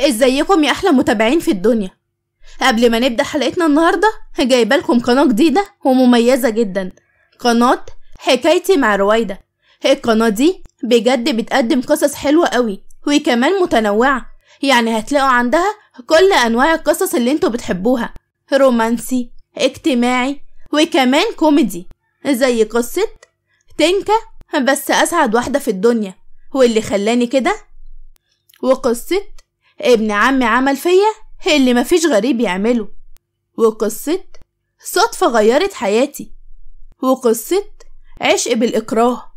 ازيكم يا احلى متابعين في الدنيا قبل ما نبدا حلقتنا النهارده جايبه لكم قناه جديده ومميزه جدا قناه حكايتي مع رويده القناه دي بجد بتقدم قصص حلوه قوي وكمان متنوعه يعني هتلاقوا عندها كل انواع القصص اللي انتوا بتحبوها رومانسي اجتماعي وكمان كوميدي زي قصه تنكا بس اسعد واحده في الدنيا واللي خلاني كده وقصه ابن عمي عمل فيا اللي مفيش غريب يعمله وقصة صدفة غيرت حياتي وقصة عشق بالإكراه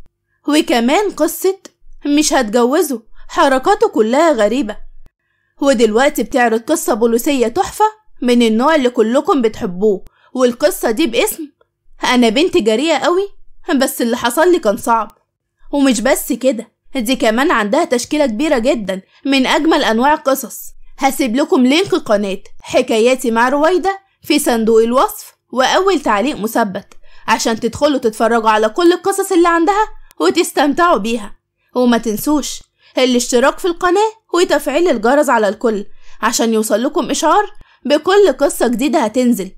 وكمان قصة مش هتجوزه حركاته كلها غريبة ودلوقتي بتعرض قصة بوليسية تحفة من النوع اللي كلكم بتحبوه والقصة دي باسم أنا بنت جريئة قوي بس اللي حصل لي كان صعب ومش بس كده دي كمان عندها تشكيلة كبيرة جدا من أجمل أنواع القصص هسيب لكم لينك قناة حكاياتي مع رويدة في صندوق الوصف وأول تعليق مثبت عشان تدخلوا تتفرجوا على كل القصص اللي عندها وتستمتعوا بيها وما تنسوش الاشتراك في القناة وتفعيل الجرس على الكل عشان يوصل لكم إشعار بكل قصة جديدة هتنزل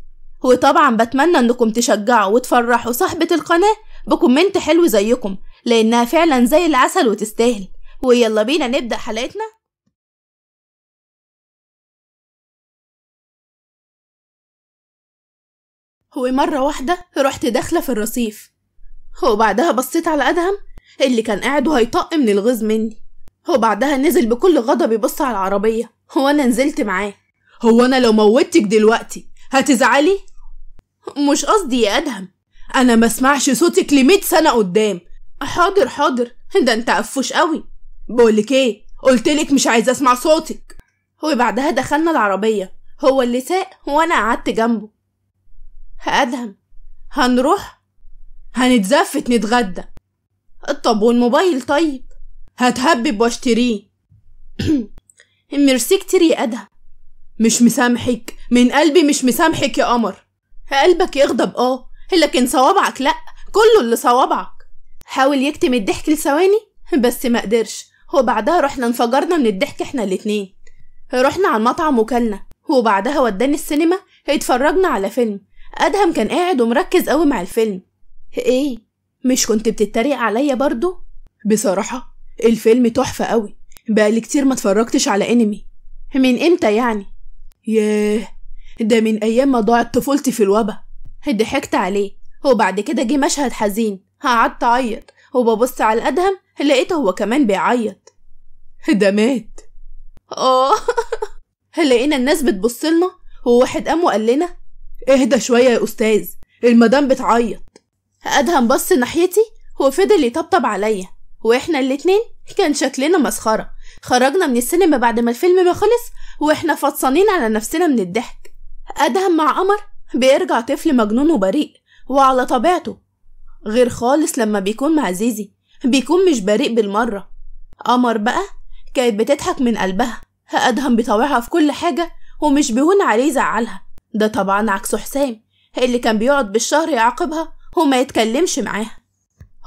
وطبعا بتمنى انكم تشجعوا وتفرحوا صاحبة القناة بكومنت حلو زيكم لأنها فعلا زي العسل وتستاهل ويلا بينا نبدأ حلقتنا ومرة واحدة رحت داخلة في الرصيف وبعدها بصيت على أدهم اللي كان قاعد وهيطق من الغز مني وبعدها نزل بكل غضب يبص على العربية وأنا نزلت معاه هو أنا لو موتك دلوقتي هتزعلي؟ مش قصدي يا أدهم أنا ما صوتك لمية سنة قدام حاضر حاضر ده انت قفوش قوي بقولك ايه قلتلك مش عايزه اسمع صوتك وبعدها دخلنا العربيه هو اللي ساق وانا قعدت جنبه ادهم هنروح هنتزفت نتغدى طب والموبايل طيب هتهبب واشتريه ميرسي كتير يا ادهم مش مسامحك من قلبي مش مسامحك يا قمر قلبك يغضب اه لكن صوابعك لا كله اللي صوابعك حاول يكتم الضحك لثواني بس ما قدرش وبعدها رحنا انفجرنا من الضحك احنا الاتنين رحنا على المطعم وكلنا وبعدها وداني السينما اتفرجنا على فيلم ادهم كان قاعد ومركز قوي مع الفيلم ايه مش كنت بتتريق عليا برضو بصراحه الفيلم تحفه قوي بقالي كتير ما اتفرجتش على انمي من امتى يعني ياه ده من ايام ما ضاعت طفولتي في الوبا ضحكت عليه وبعد كده جه مشهد حزين قعدت أعيط وببص على الأدهم لقيته هو كمان بيعيط ده مات آه لقينا الناس بتبصلنا وواحد قام وقال لنا اهدى شوية يا أستاذ المدام بتعيط أدهم بص ناحيتي وفضل يطبطب عليا واحنا الاتنين كان شكلنا مسخرة خرجنا من السينما بعد ما الفيلم ما خلص واحنا فطسانين على نفسنا من الضحك أدهم مع قمر بيرجع طفل مجنون وبريء وعلى طبيعته غير خالص لما بيكون مع زيزي بيكون مش بريء بالمرة قمر بقى كانت بتضحك من قلبها أدهم بيطوعها في كل حاجة ومش بيهون عليه يزعلها ده طبعا عكسه حسام اللي كان بيقعد بالشهر يعاقبها وما يتكلمش معاها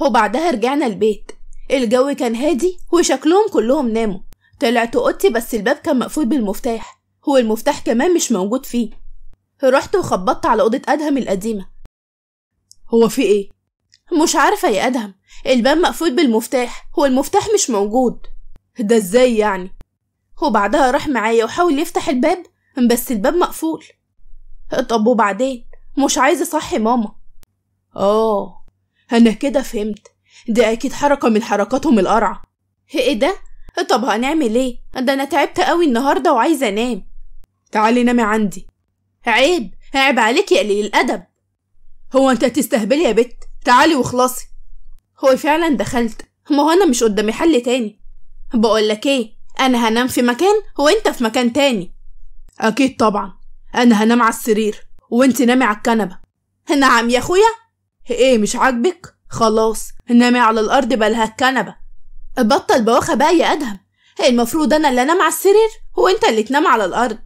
وبعدها رجعنا البيت الجو كان هادي وشكلهم كلهم ناموا طلعت اوضتي بس الباب كان مقفول بالمفتاح هو المفتاح كمان مش موجود فيه رحت وخبطت على اوضه ادهم القديمه هو في ايه مش عارفة يا أدهم الباب مقفول بالمفتاح هو المفتاح مش موجود ده ازاي يعني وبعدها راح معايا وحاول يفتح الباب بس الباب مقفول طب وبعدين مش عايز اصحي ماما اه انا كده فهمت دي اكيد حركة من حركاتهم القرعة ايه ده طب هنعمل ايه ده انا تعبت قوي النهارده وعايزه انام تعالي نامي عندي عيب عيب عليك يا قليل الادب هو انت تستهبلي يا بت تعالي واخلصي هو فعلا دخلت ما هو انا مش قدامي حل تاني بقولك ايه انا هنام في مكان وانت في مكان تاني اكيد طبعا انا هنام على السرير وانت نامي على الكنبه نعم يا اخويا ايه مش عاجبك خلاص نامي على الارض بلها الكنبه بطل بواخه بقى يا ادهم إيه، المفروض انا اللي انام على السرير وانت اللي تنام على الارض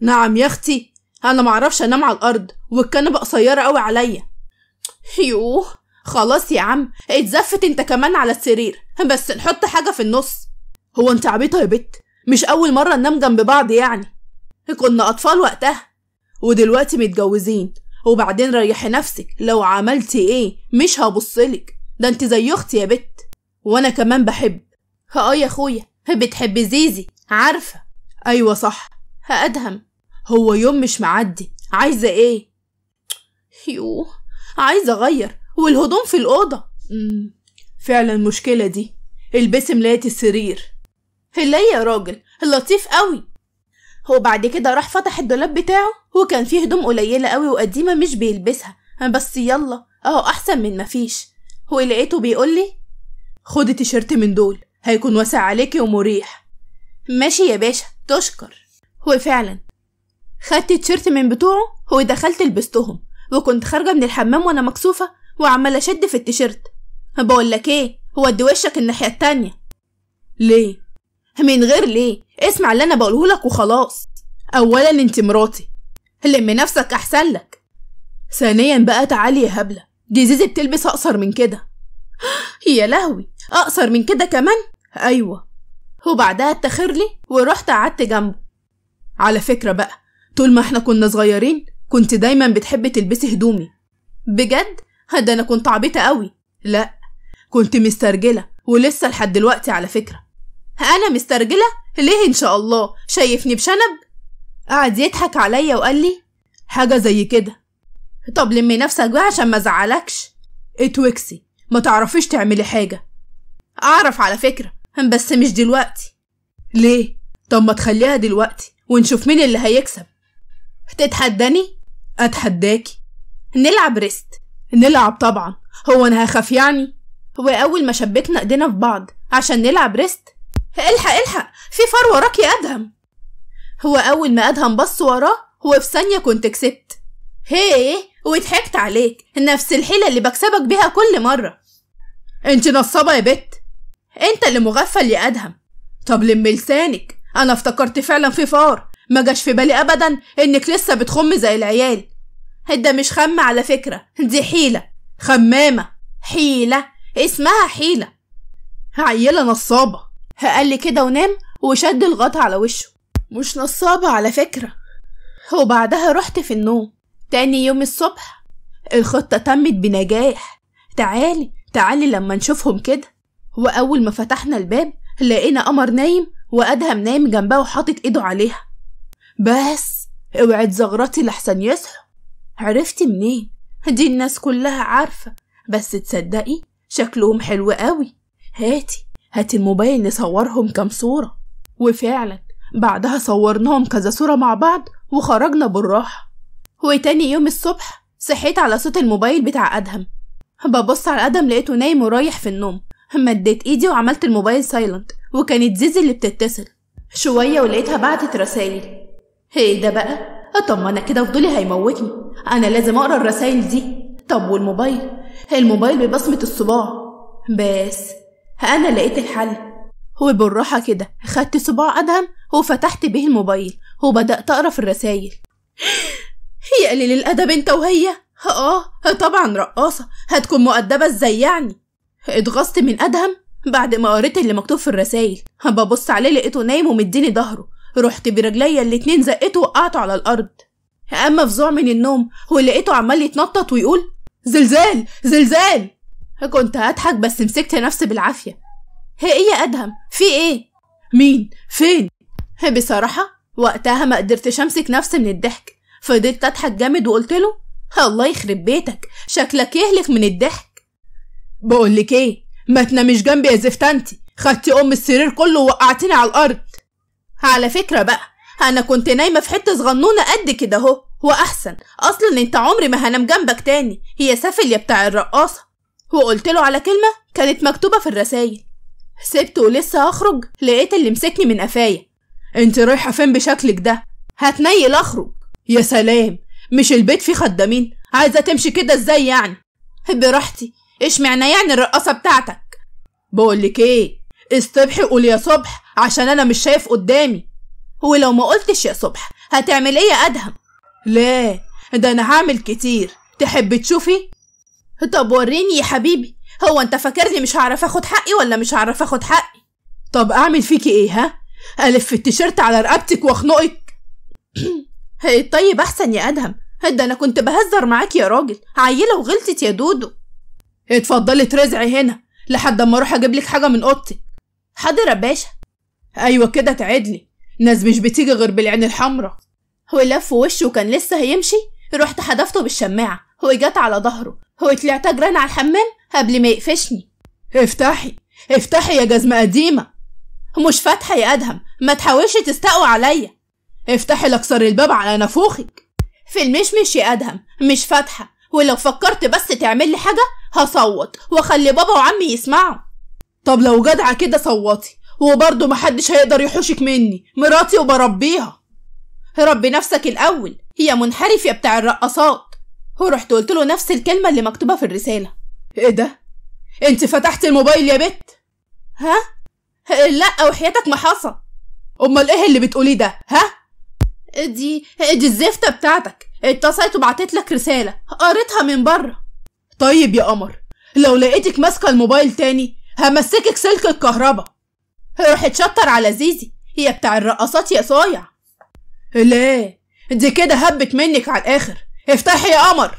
نعم يا اختي انا معرفش انام على الارض والكنبه قصيره قوي عليا يوه خلاص يا عم اتزفت انت كمان على السرير بس نحط حاجة في النص هو انت عبيطة يا بت مش أول مرة ننام جنب بعض يعني كنا أطفال وقتها ودلوقتي متجوزين وبعدين ريحي نفسك لو عملتي ايه مش هبصلك ده انت زي اختي يا بت وانا كمان بحب اه يا اخويا بتحب زيزي عارفة ايوه صح هأدهم هو يوم مش معدي عايزة ايه يوه عايزة أغير والهدوم في الأوضة فعلا المشكلة دي البس ملايه السرير اللي يا راجل اللطيف قوي وبعد كده راح فتح الدولاب بتاعه وكان فيه هدوم قليلة قوي وقديمة مش بيلبسها بس يلا اهو أحسن من مفيش ولقيته بيقولي خدي تيشيرت من دول هيكون واسع عليكي ومريح ماشي يا باشا تشكر وفعلا خدت تيشيرت من بتوعه ودخلت لبستهم وكنت خارجة من الحمام وأنا مكسوفة وعمالة أشد في التيشيرت بقول لك إيه ودي وشك الناحية التانية ليه؟ من غير ليه؟ اسمع اللي أنا بقوله لك وخلاص أولا أنت مراتي لم نفسك أحسن لك ثانيا بقى تعالي يا هبلة دي زيزي بتلبس أقصر من كده يا لهوي أقصر من كده كمان؟ أيوة وبعدها اتخر لي ورحت قعدت جنبه على فكرة بقى طول ما احنا كنا صغيرين كنت دايما بتحبي تلبسي هدومي بجد ده انا كنت عبيطه قوي لا كنت مسترجله ولسه لحد دلوقتي على فكره انا مسترجله ليه ان شاء الله شايفني بشنب قعد يضحك عليا وقال لي حاجه زي كده طب لمي نفسك بقى عشان ما ازعلكش اتوكسي إيه ما تعرفيش تعملي حاجه اعرف على فكره بس مش دلوقتي ليه طب ما تخليها دلوقتي ونشوف مين اللي هيكسب تتحداني أتحداكي نلعب ريست نلعب طبعا هو أنا هخاف يعني وأول ما شبكنا إيدينا في بعض عشان نلعب ريست الحق الحق في فار وراك يا أدهم هو أول ما أدهم بص وراه وفي ثانية كنت كسبت هي وضحكت عليك نفس الحيلة اللي بكسبك بيها كل مرة انت نصابة يا بت انت اللي مغفل يا أدهم طب لم لسانك انا افتكرت فعلا في فار ما جاش في بالي ابدا انك لسه بتخم زي العيال هدا مش خم على فكرة دي حيلة خمامة حيلة اسمها حيلة عيلة نصابة قال لي كده ونام وشد الغطا على وشه مش نصابة على فكرة وبعدها رحت في النوم تاني يوم الصبح الخطة تمت بنجاح تعالي تعالي لما نشوفهم كده وأول ما فتحنا الباب لقينا قمر نايم وأدهم نايم جنبها وحاطط إيده عليها بس اوعي تزغرطي لحسن يصح عرفتي منين دي الناس كلها عارفة بس تصدقي شكلهم حلو قوي هاتي هاتي الموبايل نصورهم كام صورة وفعلا بعدها صورناهم كذا صورة مع بعض وخرجنا بالراحة وتاني يوم الصبح صحيت على صوت الموبايل بتاع أدهم ببص على أدهم لقيته نايم ورايح في النوم مديت إيدي وعملت الموبايل سايلنت وكانت زيزي اللي بتتصل شوية ولقيتها بعتت رسايل ايه ده بقى طب ما انا كده فضولي هيموتني انا لازم اقرا الرسايل دي طب والموبايل الموبايل ببصمه الصباع بس انا لقيت الحل وبالراحه كده خدت صباع ادهم وفتحت به الموبايل وبدات اقرا في الرسايل يا قليل الادب انت وهي اه طبعا رقاصه هتكون مؤدبه ازاي يعني اتغصت من ادهم بعد ما قريت اللي مكتوب في الرسايل ببص عليه لقيته نايم ومديني ظهره رحت برجليا الاتنين زقته وقعته على الارض اما فزوع من النوم ولقيته عمال يتنطط ويقول زلزال زلزال كنت هضحك بس مسكت نفسي بالعافيه هي ايه ادهم في ايه مين فين بصراحه وقتها ما قدرتش امسك نفسي من الضحك فضلت اضحك جامد وقلت له الله يخرب بيتك شكلك يهلك من الضحك بقولك ايه ما تنامش جنبي يا زفتانتي خدتي ام السرير كله ووقعتني على الارض على فكرة بقى أنا كنت نايمة في حتة صغنونة قد كده أهو وأحسن أصلا أنت عمري ما هنام جنبك تاني هي سافل يا بتاع الرقاصة وقلت له على كلمة كانت مكتوبة في الرسايل سبته ولسه أخرج لقيت اللي مسكني من قفايا أنت رايحة فين بشكلك ده هتنيل أخرج يا سلام مش البيت فيه خدامين عايزة تمشي كده ازاي يعني براحتي معنى يعني الرقاصة بتاعتك بقولك ايه الصبح قول يا صبح عشان أنا مش شايف قدامي ولو ما قلتش يا صبح هتعمل إيه يا أدهم؟ لا ده أنا هعمل كتير تحبي تشوفي؟ طب وريني يا حبيبي هو أنت فاكرني مش هعرف آخد حقي ولا مش هعرف آخد حقي؟ طب أعمل فيكي إيه ها؟ ألف التيشيرت على رقبتك وأخنقك؟ طيب أحسن يا أدهم ده أنا كنت بهزر معاك يا راجل عيلة وغلطت يا دودو اتفضلي ترزعي هنا لحد ما أروح أجيب لك حاجة من أوضتك حاضر يا باشا ايوه كده تعدلي ناس مش بتيجي غير بالعين الحمرا هو لف وشه وكان لسه هيمشي رحت حدفته بالشماعة وجت على ظهره هو طلعت تجران على الحمام قبل ما يقفشني افتحي افتحي يا جزمة قديمة مش فاتحة يا أدهم ما تحاولش تستقوى عليا افتحي لكسر الباب على نافوخك في المشمش يا أدهم مش فاتحة ولو فكرت بس تعمل لي حاجة هصوت واخلي بابا وعمي يسمعوا طب لو جدعة كده صوتي وبرضه محدش هيقدر يحوشك مني مراتي وبربيها ربي نفسك الأول هي منحرف يا بتاع الرقصات ورحت قلت له نفس الكلمة اللي مكتوبة في الرسالة ايه ده؟ انت فتحت الموبايل يا بت ها؟ لا وحياتك ما حصل امال ايه اللي بتقوليه ده ها؟ دي دي الزفتة بتاعتك اتصلت وبعتت لك رسالة قريتها من بره طيب يا قمر لو لقيتك ماسكة الموبايل تاني همسكك سلك الكهرباء روح اتشطر على زيزي هي بتاع الرقصات يا صايع ليه دي كده هبت منك على الاخر افتحي يا قمر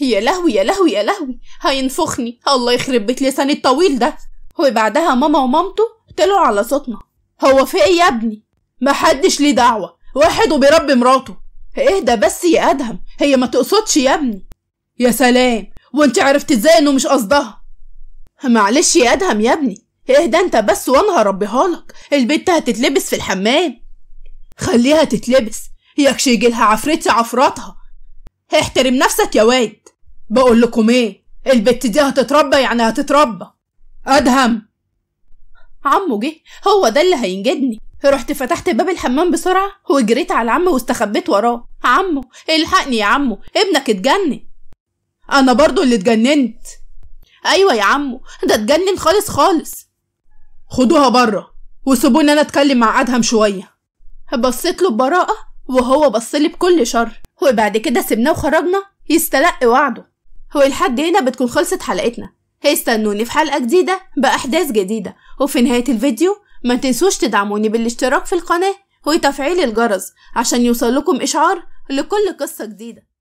يا لهوي يا لهوي يا لهوي هينفخني الله يخرب بيت لساني الطويل ده وبعدها ماما ومامته طلعوا على صوتنا هو في ايه يا ابني محدش ليه دعوه واحد وبيربي مراته اهدى بس يا ادهم هي ما تقصدش يا ابني يا سلام وانت عرفت ازاي انه مش قصدها معلش يا ادهم يا ابني اهدى انت بس وانا هربيها لك البنت هتتلبس في الحمام خليها تتلبس يجي يجيلها عفريتي عفراتها احترم نفسك يا واد بقول لكم ايه البت دي هتتربى يعني هتتربى ادهم عمو جه هو ده اللي هينجدني رحت فتحت باب الحمام بسرعة وجريت على العم واستخبيت وراه عمو الحقني يا عمو ابنك اتجنن انا برضو اللي اتجننت ايوه يا عمو ده اتجنن خالص خالص خدوها بره وسيبوني انا اتكلم مع ادهم شويه بصيت له ببراءه وهو بصلي بكل شر وبعد كده سيبناه وخرجنا يستلقي وعده ولحد هنا بتكون خلصت حلقتنا استنوني في حلقه جديده باحداث جديده وفي نهايه الفيديو ما تنسوش تدعموني بالاشتراك في القناه وتفعيل الجرس عشان يوصل لكم اشعار لكل قصه جديده